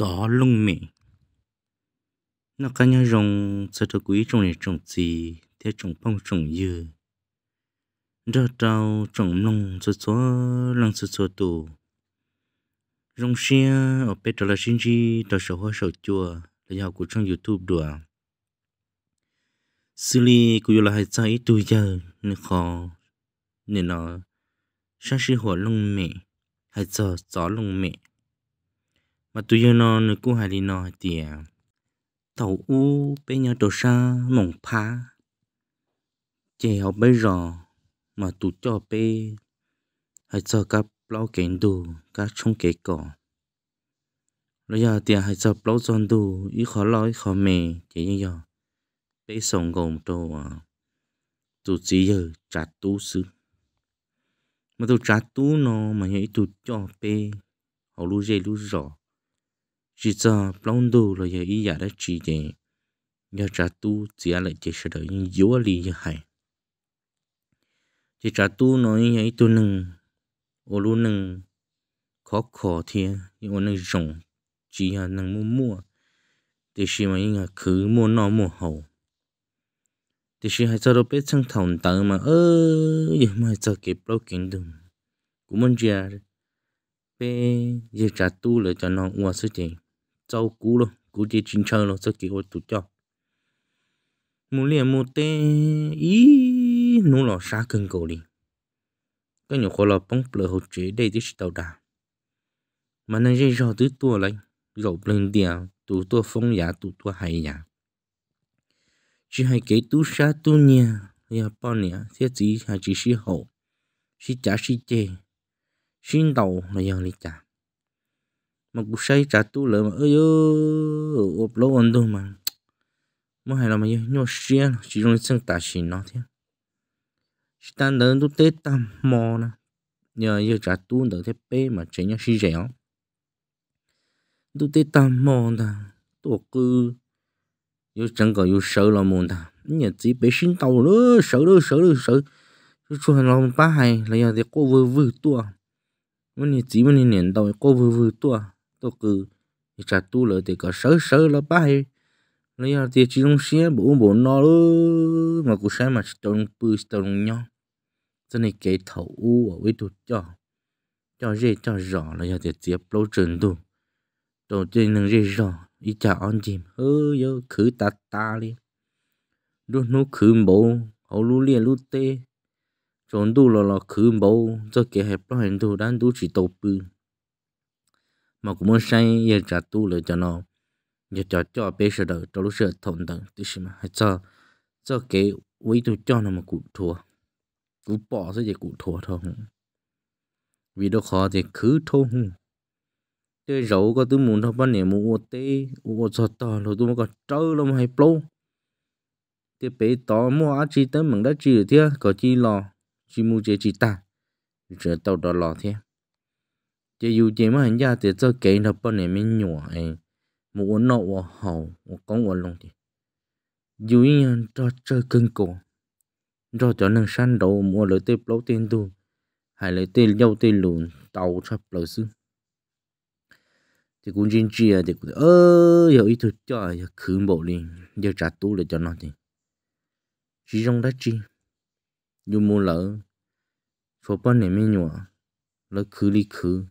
gió lung mì nó cá nhau rồng sẽ được quý trong này trồng gì theo trồng phong trồng dừa ra trâu trồng lông số số lăng số số tù rong xe ở bên đó là sinh chi đó sầu hoa sầu chua là giàu của trong youtube đùa xử lý của là hai trái tuổi giờ nên khó nên nó sáng sớm hoa lông mẹ hai giờ gió lông mẹ mà tụi giờ nó nó cũng hay đi nó thì tàu u bên nhau đồ sa mỏng phá chị học bây giờ mà tụi cho bé hay cho các bao cảnh đồ các chung cái cỏ rồi giờ thì hay cho bao giòn đồ ý khó lo khó mệt, chị như giờ bé sống gồm đồ à. tụi chỉ giờ trả tú sư mà tụi trả tú nó mà nhảy tụi cho bé họ lu dây lu rõ chỉ cho plong đồ là giờ ý giả đã chỉ gì giờ trả tu chỉ là chỉ sợ đợi nhưng yếu lì giờ hay chỉ trả tu nói ấy tu nâng ô lu nâng khó khó thì nhưng ô nâng rồng chỉ là nâng mua mua thì chỉ mà những cứ mua nó mua hậu thì chỉ hay cho đâu biết sang thòng tờ mà ơ giờ mà cho kịp đâu kiến đường cũng muốn chia bé giờ trả tu lại cho nó uống sức gì cháu cú luôn cú chỉ chính chờ nó sẽ kiểu tụt cho mua liền mua tê ý nó là sáng cần cổ đi cái nhỏ khó là bóng lờ hậu chế đây thì sẽ tàu đà mà nên dây rò tứ tua lấy rộng lên địa tụ tua phong giả tụ tua hay giả chỉ hay cái tu sa tu nhà nhà bọn nhà thiết chỉ hay chỉ sĩ hậu sĩ trả sĩ chê xin đầu là giờ lý trả mà cũng say trả tu lỡ mà ơi ốp lỗ ổn đâu mà mà hay là mà nhưng mà xuyên chỉ trong sân tả chỉ nó thế chỉ tan đỡ tu tết tam mò nè nhờ giờ trả tu đỡ thế bê mà chỉ nhá xí dẻo tu tết tam mò nè tu cứ yêu chẳng có yêu sợ là mồm nè, nhà chỉ bị sinh tàu nữa sợ nữa sợ nữa sợ cho hắn lòng ba hay là giờ thì cô vừa vừa tua mình chỉ mình niệm tàu cô vừa vừa tua tôi cứ trả tu lợi thì có sớ sớ là bay lấy ra à, thì chỉ long xía bố bố nó lơ mà cũng sẽ mà trồng bự trồng nhau cho nên cái thầu u ở với tụt cho cho dễ cho rõ là giờ thì tiếp lâu trường tu đầu tiên nâng dễ rõ ý chả ăn chìm hơ yo khứ ta ta đi lúc nó khứ bố hầu lú liền lú tê trốn tu là là khứ bố cho cái hẹp lo hành tu đang tu chỉ tàu bự mà cũng muốn sang giờ trả tu lại cho nó nhà cho cho bé sợ đời cho lúc sợ thổn tận tí xí mà hay cho cho cái quý tôi cho nó mà cụ thua cụ bỏ ra gì cụ thua thôi vì đó khó thì cứ thôi cái rượu có tôi muốn thôi bên này mua tê mua cho to rồi tôi có trâu lắm hay plou thì bé to mua á chi tới mình đã chỉ được thế có chi lò chỉ mua chế chỉ ta rồi tàu đó lò thế chỉ dù chỉ mà hình ra thì cho kỹ nó bao nhiêu mình nhỏ ấy một uống nọ và hậu một con uống lòng thì dù như cho chơi cưng cổ cho cho năng săn đầu mua lấy tê lâu tiền tu hay lấy tê dâu tê lùn tàu sắp lời xứ thì cũng riêng chia à, thì cũng ơ giờ ý thức cho giờ khử bộ đi giờ trả tu để cho nó thì chỉ trong đó chi dù mua lỡ số bên nhiêu mình nhỏ lỡ khử đi khử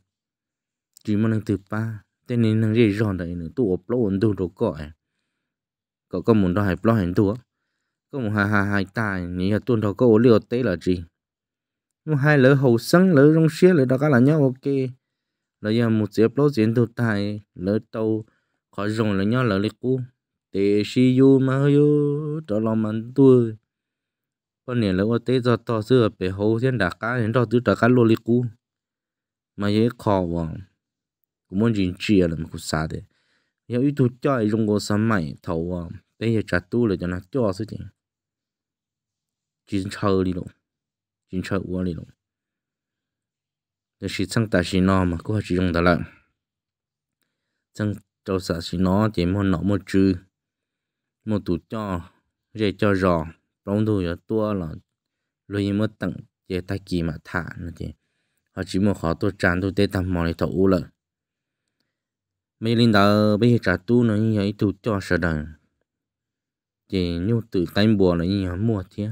chỉ mà năng từ ba tên nên năng dễ dọn đấy nữa tụ ốp lỗ ổn đủ đồ cõi có có muốn đòi hẹp lo hẹp tụ có một hai hà hai tài nhỉ là đó có ổ liệu tế là gì nó hai lỡ hầu sắn lỡ rong xía lỡ đó cả là nhau ok lỡ giờ một dép lỗ diễn tụ tài lỡ tàu khỏi rồng lỡ nhau lỡ lịch cũ để si yu mà yu đó là mình tôi con nè lỡ tế do to xưa bị hầu thiên đá cá đến đó tứ đá cá lô lịch cũ mà dễ khó vọng cũng muốn chuyện chia là cũng xa thế nếu ý tôi cho ý trong cô sắm mày à đây là trả tu là cho nó cho sự chuyện chuyện chơi đi luôn chuyện chơi quá đi luôn để chỉ sang ta chỉ nó mà cũng hay chỉ dùng đó là sang cho sợ chỉ nó chỉ muốn nó một chữ một tụ cho để cho rõ trong tôi rồi tua là lui mất tặng chỉ ta kỳ mà thả nữa chứ họ chỉ muốn họ tôi tràn tôi tê tâm mò này thầu u lợi mấy linh đạo bây giờ trả tu nó như vậy tu cho sợ đời chỉ nhu từ tay bùa là như mua thế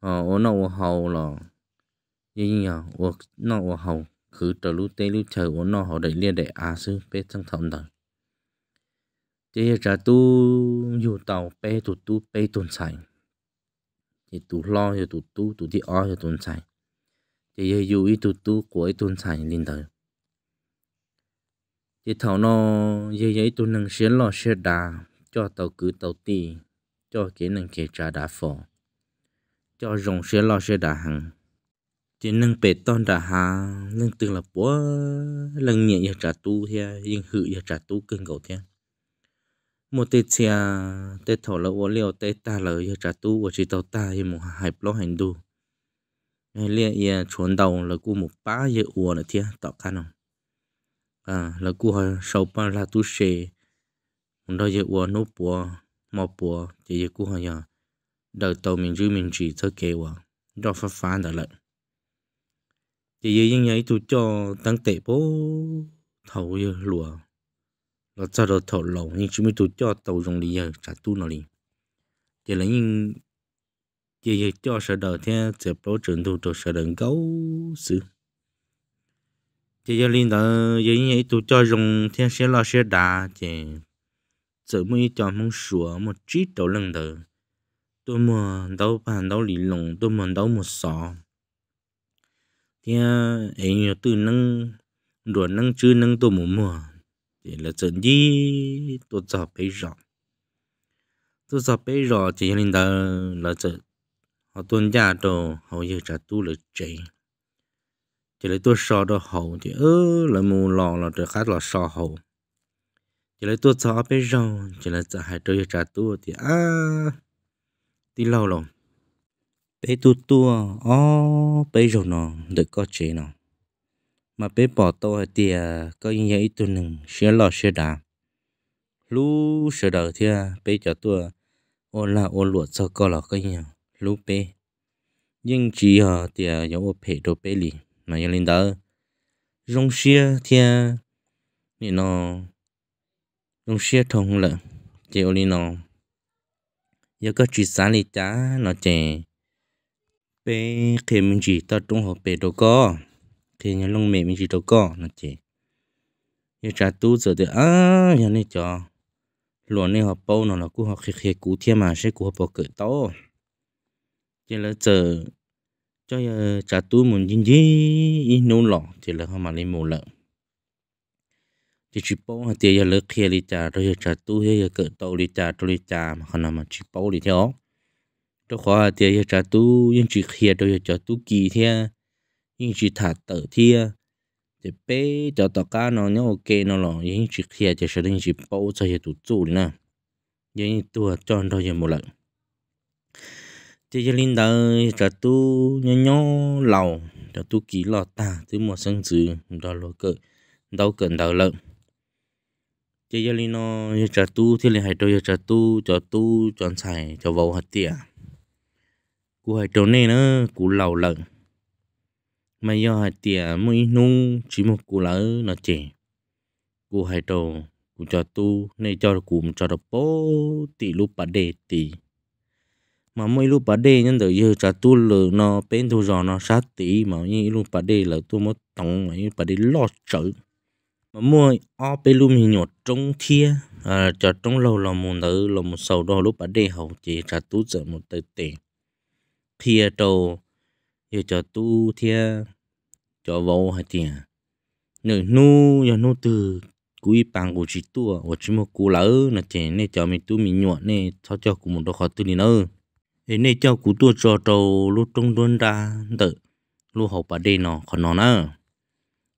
ờ ô nó ô hầu là như như ô nó ô hầu cứ trở lũ tê lũ chờ ô nó họ để liên để à sư bê trong thầm đời chỉ trả tu dù tàu bê tu tu bê tuần sài chỉ tu lo rồi tu tu tu đi o rồi tuần sài chỉ dù ý tu tu của ý tuần sài linh đời thì thảo nó dễ dễ tụ năng xuyên lò xuyên đà cho tàu cứ tàu tì cho cái năng kể trả đá phò cho rồng xuyên lo xuyên đà hàng chỉ năng bể ton đà hà năng từng là búa lần nhẹ giờ trả tu thế nhưng hự giờ trả tu cưng cầu thế một tê chia tê thổ là ô liều tê ta là giờ trả tu của chỉ tàu ta thì một hải lo hành đu lia giờ chuẩn đầu là cu một ba, giờ uo là thế tọt khăn không à là cú họ sầu ba là tu sè mình đó giờ uo nô bùa mò bùa giờ giờ cú họ nhà đời tàu mình chứ mình chỉ thơ kề uo đó phát phá đã lại giờ giờ những ngày tôi cho tăng tệ bố thầu giờ lùa là cho đồ thầu lẩu nhưng chúng mình tôi cho tàu dùng đi giờ trả tu nó đi giờ là những giờ giờ cho sợ đời thế giờ bố trưởng tôi tôi sợ đời gấu xứ chị giờ linh đó giờ như tụ cho dùng thiên sẽ lo sẽ đá chị giờ mới cho mong sủa một trí đầu lần đó tôi mua đâu bàn đâu lì lồng tôi mua đâu một sọ thì ấy à, nhiều từ nâng rồi nâng chứ nâng tôi muốn mua thì là chuyện gì tôi giờ bây giờ tôi giờ bây giờ chỉ linh đó là chuyện họ tuân gia đồ họ giờ trả tu là chạy chỉ lấy tôi sò đó hậu thì ơ là mù lò là được khác là sò hậu chỉ lấy tôi sò bé rau chỉ lấy trả hai tôi trả tua thì à tí lâu lòng bé tu tua ó bé rau nó được có chế nó mà bé bỏ tôi thì à, có như vậy tôi nừng sẽ lo sẽ đà lú sẽ đợi thì à, bé cho tôi à, ô là ô luộc sao có là cái nhau lú bé nhưng chỉ hờ thì yếu bê đồ bê liền mà yên linh đó rong xia thia nị nó rong xia thông lợ chị ô linh nó giờ có chỉ sáng đi chả nó chè bé khi mình chỉ tao trung học bé đâu có khi nhà lông mẹ mình chỉ đâu có nó chè giờ trả tu giờ thì à nhà này cho luôn này học bao nó là cú học khề khề cú thiên mà sẽ cú học bao cỡ to chỉ là giờ cho trả ờ, tu một dính ít nô lọ thì là không mà lên mồ lợn thì chỉ bao hạt tiền giờ lỡ kia đi trả rồi giờ trả tu hay giờ cỡ tàu đi trả rồi đi trả mà không nào mà chỉ bao đi theo đó khóa hạt tiền giờ trả tu nhưng chỉ kia rồi giờ trả tu kỳ thế nhưng chỉ thả tờ thế thì bé cho tàu cá nó nhớ ok nó lọ nhưng chỉ kia thì sẽ đến chỉ bao cho giờ tụ tụ nè nhưng tôi cho nó giờ một lần chỉ cho linh đời trả tu nhó nhó lầu trả tu kỹ lò ta thứ một sân sự đó lo cỡ đâu cần đầu lợn chỉ cho linh nó trả tu thì lại hay trâu trả tu trả tu chọn xài cho vào hạt tỉa cú hay trâu này nữa cú lầu lợn mà do hạt tỉa mới nung chỉ một cú lỡ nó chỉ cú hay trâu cú trả tu này cho cú cho đập bố tỷ lúc bà đề tỷ mà mấy lúc bà đê nhân tử giờ trả tu lờ nó bên thu giò nó sát tí mà như lúc bà đê là tôi mất tổng mà như bà đê lo sợ mà mỗi ở bên lúc mình nhột trong thia à trả trong lâu là một tử là một sầu đó lúc bà đê hậu chỉ trả tu giờ một tờ tiền thia đầu giờ trả tu thia cho vô hay tiền nửa nu giờ nu từ cúi bằng của chị tua của chị một cú lỡ là trẻ nên cho mình tu mình nhọn nên cho cho cùng một đồ khó tu đi nữa thế này cho cú tua trò trầu lúc trong đôn ra tự lúc học bà đi nó còn nó nữa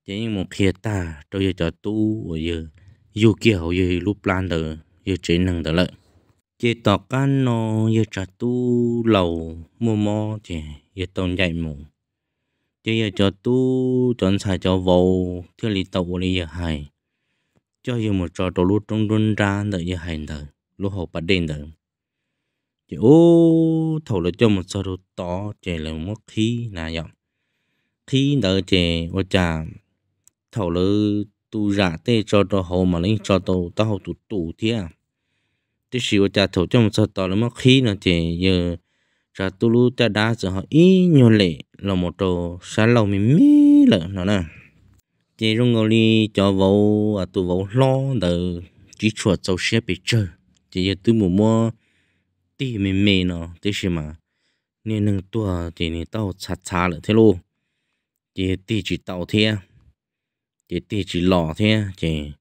chỉ một khi ta trâu giờ tu ở giờ dù kia hậu lúc plan tự giờ chỉ năng tự lợi chỉ tỏ nó giờ cho tu lầu mua mò chỉ giờ tông dạy mù chỉ giờ cho tu chọn xài cho vầu thiếu lý tàu lý giờ hay một trò trầu lúc trong đôn ra tự lúc học bà đi tự chỉ ô thầu là cho một sao đồ to chỉ là mất khí là dòng khi đỡ chỉ ô chà thầu là tu giả tê cho cho hồ mà lấy cho đồ tao hồ tụ tụ thế à tí xíu cha thầu cho một sao to là mất khí là chỉ giờ ra tu lu ta đá giờ họ ý nhiều lệ là một đồ xá lâu mình mí lợ nó nè chỉ rung ngồi đi cho vấu à tu vấu lo đỡ chỉ chuột sâu xếp bị chơi chỉ giờ tôi mua mua ti mê mê nó tí xì mà nên nâng tua thì nè tao chà chà lại thế lô chỉ ti chỉ tao thế chỉ ti chỉ lò thế chỉ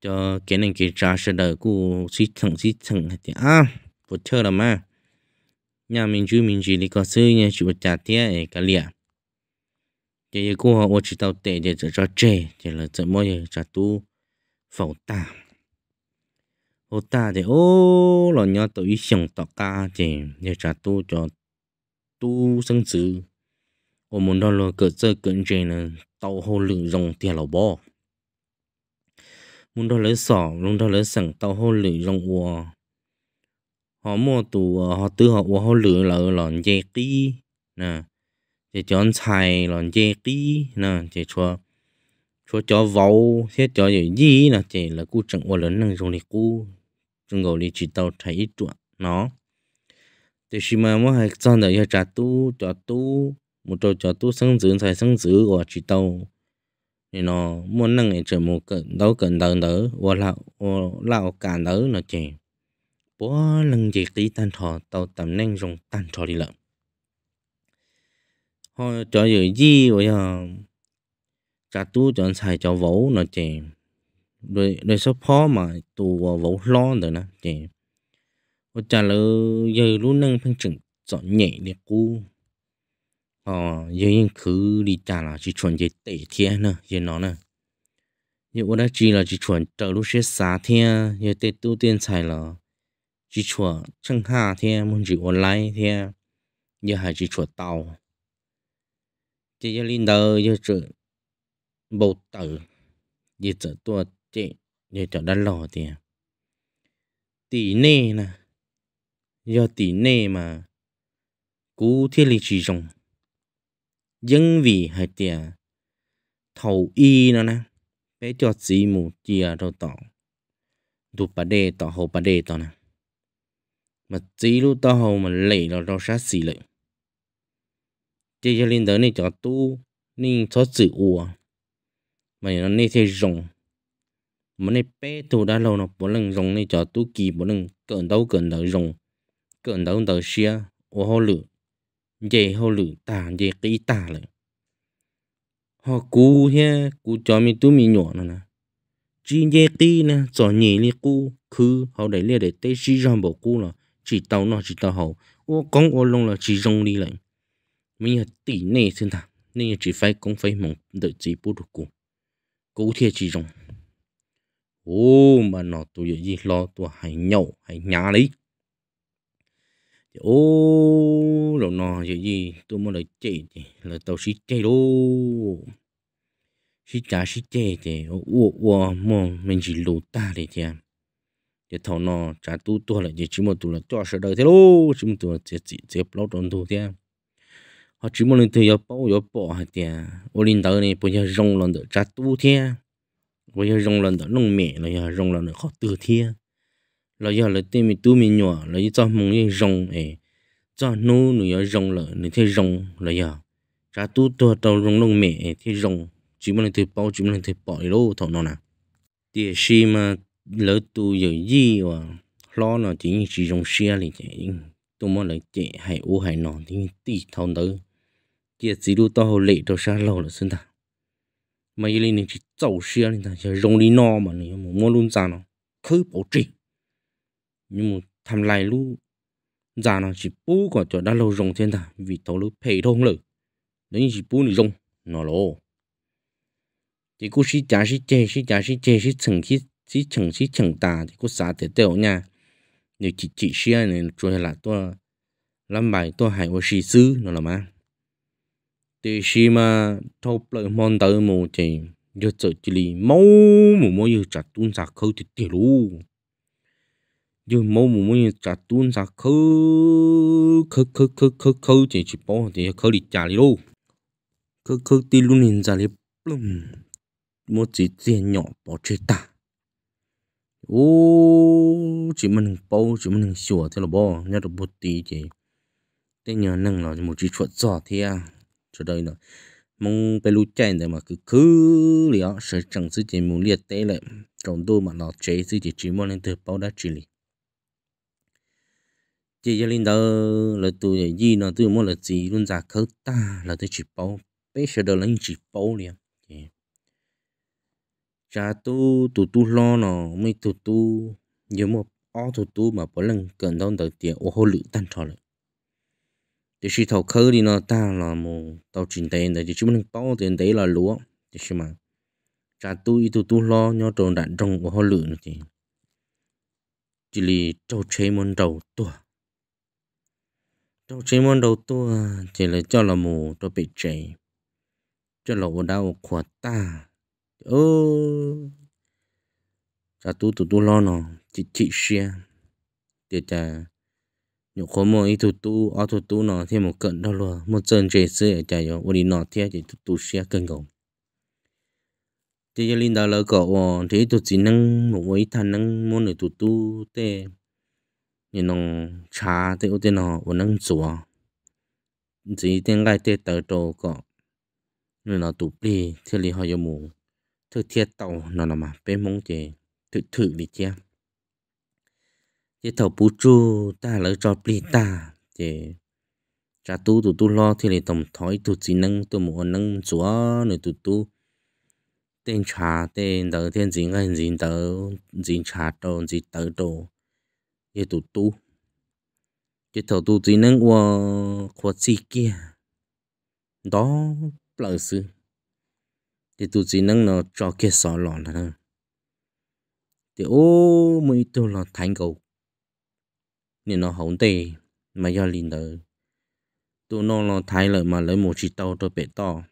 cho cái này cái trà sơ đời của xí thằng xí thằng thì à phụ thơ là mà nhà mình chú mình chỉ đi có sư nha chú chả thế ấy cả lẹ chỉ cô họ chỉ tao tệ để cho chê chỉ là cho mỗi cho tu phẫu tạng ô ta thì ô là nhớ tới sống tọt ca thì nhớ trả tu cho tu sinh sự ô muốn đó là cỡ chơi cỡ chơi là tàu hồ lượng rồng tiền lầu bò muốn đó lấy sỏ muốn đó lấy sẵn tàu hồ lượng rồng ua họ mua tù ờ, họ tự họ ua hồ lượng là lòn dê kí nè để chọn xài lòn dê kí nè để cho cho cho vào thế cho gì gì là chỉ là cú chẳng qua lớn năng dùng thì cú trong ngầu đi chỉ tàu thấy chuột nó thì khi mà mỗi hai con đời cho trả tu cho tu một trò cho tu sáng giữ sai sáng giữ của chỉ tàu thì nó muốn năng này trở một cận đấu cận đỡ đỡ và lão và lão cả đỡ nó chỉ bố lần gì tí tan thọ tàu tầm năng dùng tan thọ đi lợn họ cho gì vậy cả tu chọn xài cho vũ nó chè rồi rồi số phó mà tù vũ lo rồi nè chè và trả lời giờ luôn nâng phân chừng chọn nhẹ để cú, ờ giờ những cứ đi trả là chỉ chuẩn về tệ thiên nè giờ nó nè giờ ở đó chỉ là chỉ chuẩn trở lúc sẽ xả thiên giờ tệ tu tiên xài là chỉ chuẩn chẳng hà thiên muốn chỉ online thiên giờ hay chỉ chuẩn tàu chỉ giờ linh đời giờ bầu tử như trở tua chị như trở đan lò thì tỷ nê nè do tỷ nê mà cú thiết lý chỉ rồng dân vì hai tia thầu y nó nè bé cho gì mù chia rồi tỏ đủ bà đê tỏ hồ bà đê tỏ nè mà chỉ lúc tao hồ mà lệ là đâu sát xì lệ chỉ cho linh tới này cho tu nên cho chữ ua mà nó nê thế rồng mà nê bé tu đã lâu nó bốn lần rồng nê cho tu kỳ bốn lần cẩn đâu cẩn đâu rồng cẩn đâu đâu xia ô hô lử dễ hô lử tả dễ cái tả lại họ cú he cú cho mi tu mi nhỏ nó nè chỉ dễ tí nè cho nhỉ li cú khứ họ để lia để tê chỉ rong bộ cú là chỉ tàu nó chỉ tàu hậu ô con ô lông là chỉ rong đi lại mình tỷ nê xin thằng nên chỉ phải cũng phải mong đợi chỉ bút được cú cố thiệt chỉ rồng ô mà nó tôi gì lo tôi hay nhậu hay nhá đấy ô rồi nó gì gì tôi muốn lại chạy là tàu xí chạy đô xí trả xí chạy chạy ô ô mà mình chỉ lù ta để chèm để thằng nó trả tu tu là chỉ chỉ một tu là cho sợ đời thế lô chỉ một tu là chỉ chỉ chỉ bao đồng tu thế à họ chỉ muốn lên từ yếu bao yếu bỏ hạt tiền ô linh tớ này bây giờ rong lần được trả tu thế bây giờ rong lần được nông mẹ là giờ rong lần được khó từ thế là giờ là tên mình tu mình nhỏ là cho mong như rong ấy cho nô nữa giờ rong là nữa thế rong là giờ trả tu tôi tàu rong nông mẹ thế rong chỉ muốn lên từ chỉ muốn lên từ bỏ đi thằng nào nè, thì khi mà lỡ tu giờ gì mà lo nó chỉ chỉ rong xe thì chạy tôi muốn lại chạy hay ô hay nọ thì tì thằng tới kia chỉ đủ tao lệ tao xa lâu là xin ta mà yêu lên chỉ tàu xe nên ta chỉ rong đi no mà này mà mua luôn già nó khứ bảo trì nhưng mà thầm lại lu già nó chỉ bú quả cho đã lâu rong trên ta vì tao lu phê thông lử nên chỉ bú này rong nó lô thì cô sĩ trả sĩ chê sĩ trả sĩ chê sĩ chừng sĩ sĩ chừng sĩ chừng ta thì cô xả thế tiêu nha nếu chỉ chỉ xe này rồi là tôi làm bài tôi hại ô sĩ sư nó là mà thì khi mà thâu lợi mòn tới mù thì giờ chợ chỉ lì máu mù mò giờ chặt tuôn sạc khâu thì tiền luôn giờ máu mù mò giờ chặt tuôn sạc khâu khâu khâu khâu khâu khâu thì chỉ bỏ thì khâu đi trả đi luôn khâu khâu thì luôn nhìn ra đi plum một chỉ tiền nhỏ bỏ chơi ta ô chỉ mình bao chỉ mình sửa thế là bỏ nhớ được một tí thì tên nhờ nâng là một chỉ chuột giò thế à cho đây nữa mong bé lúc chạy để mà cứ cứ liệu sẽ chẳng sự chỉ muốn liệt tế lại trong đôi mà nó chế sự chỉ chỉ muốn lên từ bao đã chỉ lì chỉ cho linh đó là tôi gì nó tôi muốn là gì luôn giả khứ ta là tôi chỉ bao bé sẽ được lên chỉ bao liền cha tu tu tu lo nó mới tu tu nhớ một o tu tu mà bỏ lần cần đâu được tiền ô hô lự tan trò lại thì chỉ thầu khơi đi nó ta là một tàu trình tiền chỉ muốn bao tiền đấy lúa thì chỉ mà cha ít tu tu lo nhau trộn đạn trong của họ chỉ lì trâu chế môn đầu tua trâu chế môn đầu tua chỉ là cho là mù cho bị ô cha tu tu tu lo nó chỉ chỉ xe thì cha ít một cận đó luôn, một chân chạy xe chạy yo, đi nọ thiên chạy tu tu xe cân gồng. Thì giờ linh đạo lỡ cậu, ờ, thì tôi chỉ năng một ấy thằng năng muốn để tu tu thế, như nó trà thế, ô tê nọ, ô năng chùa, chỉ tên gai tê tờ đồ cậu, nên nó tụ bì, thế li họ yo mù, thứ thiết tàu nó nó mà, bé mông chè, thứ thử đi chè thì thầu bù chu ta lỡ cho pli ta thì cha tu tụ tu lo thì lại tổng thói tụ chỉ năng tụ một năng chúa nữa tụ tu tên trà tên tớ thiên dính ngân dính tớ dính trà đồ dính tớ đồ như tụ tu chứ thầu tu chỉ năng qua qua chi kia đó là sự thì tụ chỉ năng nó cho kia sọ lọn thôi thì ô mấy tụ là thành cầu nên nó hổng tê mà do linh đỡ tụ nó nó thái lợi mà lấy một chỉ tàu tôi bể to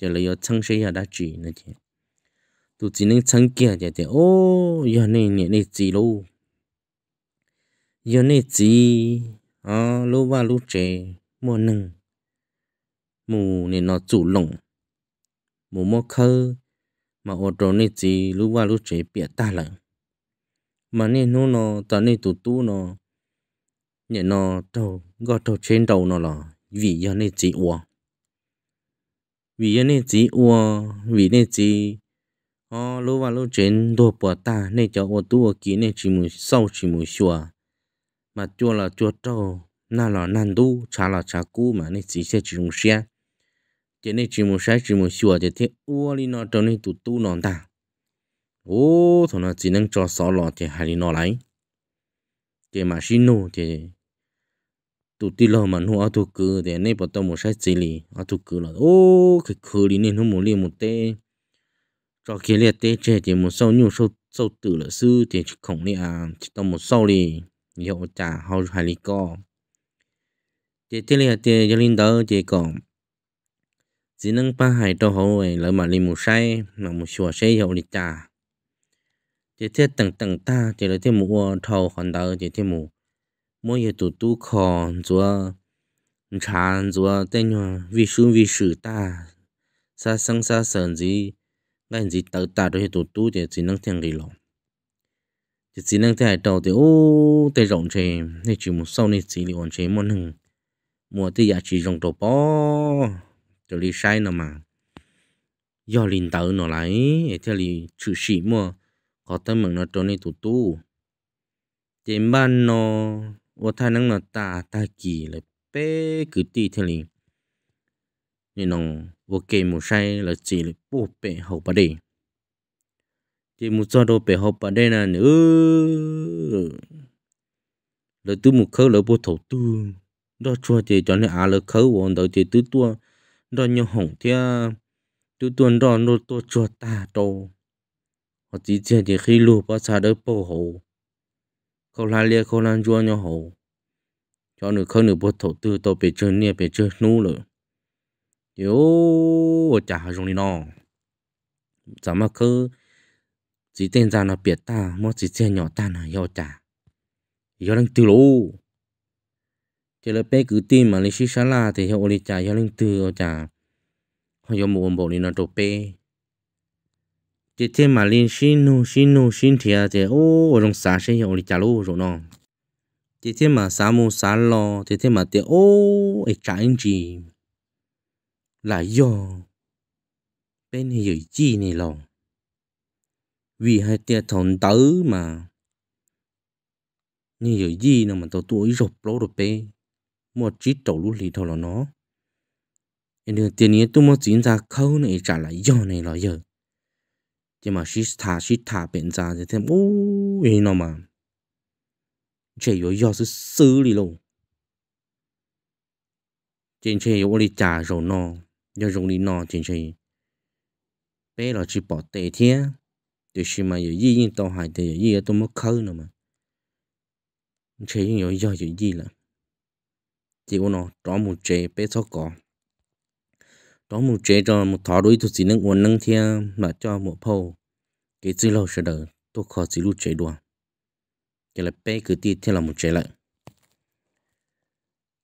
giờ lấy ở chân xây ở à, đã chỉ nữa chứ tụ chỉ nên chân kia giờ thì ô giờ này này này chỉ luôn giờ này chỉ, à lô ba lô trẻ mua nâng mù nên nó chủ lỏng mù mò khơ mà ô tô này chỉ lô ba lô trẻ bể ta lại mà nên nó nó ta nên tụ tụ nó nhẹ nó trâu gò trâu trên đầu nó là vì do nên chỉ ua vì do nên chỉ ua vì nên chỉ họ ờ, lô và lô trên đồ bỏ ta nên cho ô tu ô ký nên chỉ mùi sâu chỉ mùi xùa mà chua là chua trâu na là nan tu chả là chả cú mà nên chỉ sẽ chỉ mùi xe chỉ nên chỉ mùi xe chỉ mùi xùa thì thế ua đi nó trâu nên tu tu nó ta ô thôi nó chỉ nên cho xó lọ thì hay nó lại, chỉ mà xin nô thì tụ tí lo mà nó tụ cứ để nấy bắt đầu một sai chỉ lì à tụ cứ là ô cái khử lì nên nó muốn liền một tê cho kia liệt tê trẻ thì một sau nhiều sau sau tử là sư thì chỉ khổng lì à chỉ tao một sau lì hiệu trả hao hai lì co thì thế liệt thì gia linh đó thì còn chỉ nâng ba hai cho hậu e, ấy lỡ mà liền một sai mà một sửa sai hiệu lì trả thì thế tầng tầng ta thì là thế mù thầu hoàn đầu thì thế mù mỗi giờ tụ tu khó chúa chán chúa tên nhờ vì sư vì sự ta xa sang xa sờn gì ngay gì tự ta đôi tụ tu thì chỉ năng thiêng gì lòng thì chỉ năng thiêng đầu thì ô tay rộng chè nên chỉ một sau nên chỉ liệu chè muốn hưng mùa thì giá chỉ rộng đầu bó cho lý sai nào mà do linh tử nó lại theo lý chữ sĩ mua có tâm mình nó cho nên tụ tu tiền ban nó 我太能了大大几了 bé cứ tí thế liền nên vô kể một sai là chỉ là bố bé hậu đi chỉ một cho đồ bé hậu đi là nữa là tu một khâu là bố thầu tu đó cho chị cho nên à là khâu còn đầu chị tu tua đó như hỏng thế tu tuần đó nó tôi cho ta đồ họ chỉ chỉ khi lùa bao xa đỡ bố hậu Lan lia nhau cho nữ khơi nữ bột thổ tư tôi bị chơi nia bị chơi nú lửa yếu chả dùng đi nọ, giờ mà cứ chỉ tên ra nó biệt ta mất chỉ xe nhỏ ta là yêu chả yêu đang từ lũ chỉ là bé cứ tin mà lịch sử xá la thì hiệu lý chả yêu đang từ yêu chả họ yêu một bộ này nó đồ bé thế thế mà lên xin nu xin nu xin thì à chị ô trong xả sẽ hiểu đi trả lô rồi nó thế thế mà xả mu xả lo thế thế mà chị ô ấy trả anh chị là do bên hiểu chi này lo vì hai tia thon tứ mà như hiểu gì nào mà tao tuổi rộp lô rồi bé một chiếc trầu lũ lì thầu là nó nên tiền tiền นี้ตุ้มจีนจะเข้าในจ่า lại ย่อในลอยเยอะ这嘛是塔是塔变渣，这天哦，你那嘛，这有要是死哩喽，真是有我哩家肉喏，要肉哩喏，真是，白了去保地天，就是嘛有意义到海的有意义都没抠了嘛，这有要有意了，结果呢，找木这白草搞。đó một chế cho một thỏ đối thủ chỉ nâng uốn nâng thia mà cho một phô cái gì lâu sẽ đỡ tôi khó chỉ lúc chế đùa cái là bé cứ ti theo là một chế lại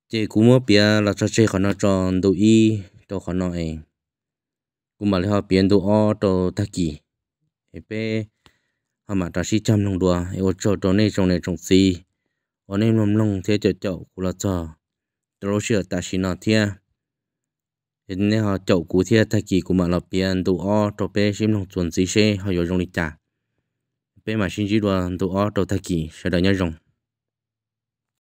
chế cũng mua bia là cho chế khó nó cho đồ y đồ khó nó ấy cũng mà lấy họ biến đồ o đồ thắc kỳ ấy bé họ mà ta chỉ chăm lòng đùa ấy ô cho đồ này trong này trong xì ở nên lòng lòng thế chợ chậu cũng là cho đồ sữa ta chỉ nó thia hiện nay họ chậu cụ thiệt thay kỳ của mà là biển tụ o cho bé xin lòng chuẩn gì xe họ dùng lịch trả bé mà xin chỉ đoàn tụ o cho thay kỳ sẽ đỡ nhớ dùng